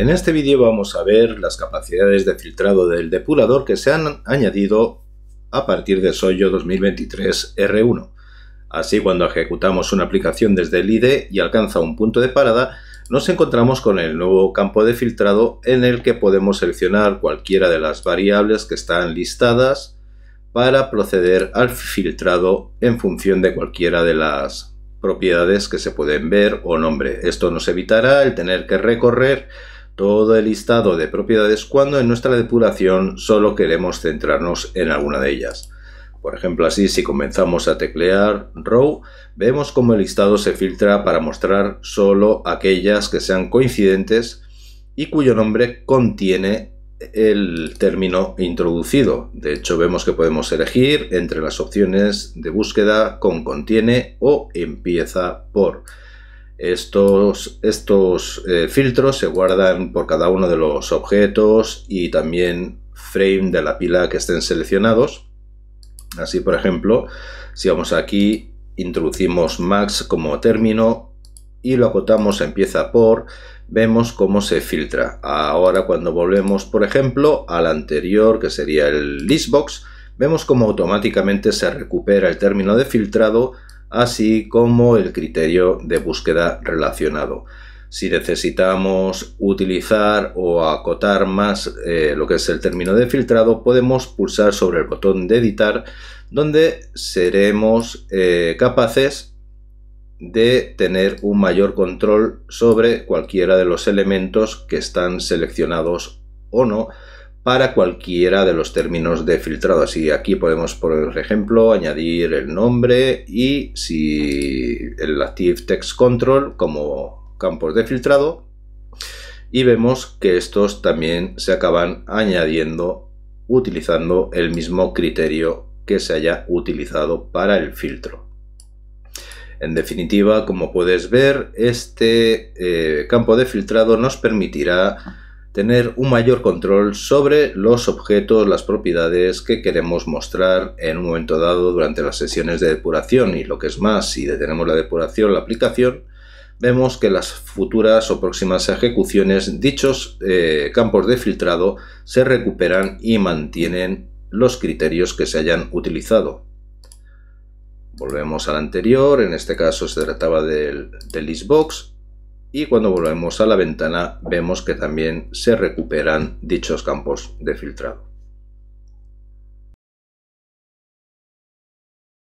En este vídeo vamos a ver las capacidades de filtrado del depurador que se han añadido a partir de Soyo 2023 R1. Así, cuando ejecutamos una aplicación desde el IDE y alcanza un punto de parada, nos encontramos con el nuevo campo de filtrado en el que podemos seleccionar cualquiera de las variables que están listadas para proceder al filtrado en función de cualquiera de las propiedades que se pueden ver o nombre. Esto nos evitará el tener que recorrer todo el listado de propiedades cuando en nuestra depuración solo queremos centrarnos en alguna de ellas. Por ejemplo, así si comenzamos a teclear row, vemos cómo el listado se filtra para mostrar solo aquellas que sean coincidentes y cuyo nombre contiene el término introducido. De hecho, vemos que podemos elegir entre las opciones de búsqueda con contiene o empieza por. Estos, eh, filtros se guardan por cada uno de los objetos y también frame de la pila que estén seleccionados. Así, por ejemplo, si vamos aquí, introducimos max como término y lo acotamos empieza por, vemos cómo se filtra. Ahora cuando volvemos, por ejemplo, al anterior, que sería el listbox, vemos cómo automáticamente se recupera el término de filtrado así como el criterio de búsqueda relacionado. Si necesitamos utilizar o acotar más eh, lo que es el término de filtrado, podemos pulsar sobre el botón de editar, donde seremos eh, capaces de tener un mayor control sobre cualquiera de los elementos que están seleccionados o no para cualquiera de los términos de filtrado. Así aquí podemos, por ejemplo, añadir el nombre y si el Active Text Control como campos de filtrado y vemos que estos también se acaban añadiendo utilizando el mismo criterio que se haya utilizado para el filtro. En definitiva, como puedes ver, este eh, campo de filtrado nos permitirá tener un mayor control sobre los objetos, las propiedades que queremos mostrar en un momento dado durante las sesiones de depuración y lo que es más, si detenemos la depuración, la aplicación, vemos que las futuras o próximas ejecuciones dichos eh, campos de filtrado se recuperan y mantienen los criterios que se hayan utilizado. Volvemos al anterior, en este caso se trataba del, del listbox, y cuando volvemos a la ventana vemos que también se recuperan dichos campos de filtrado.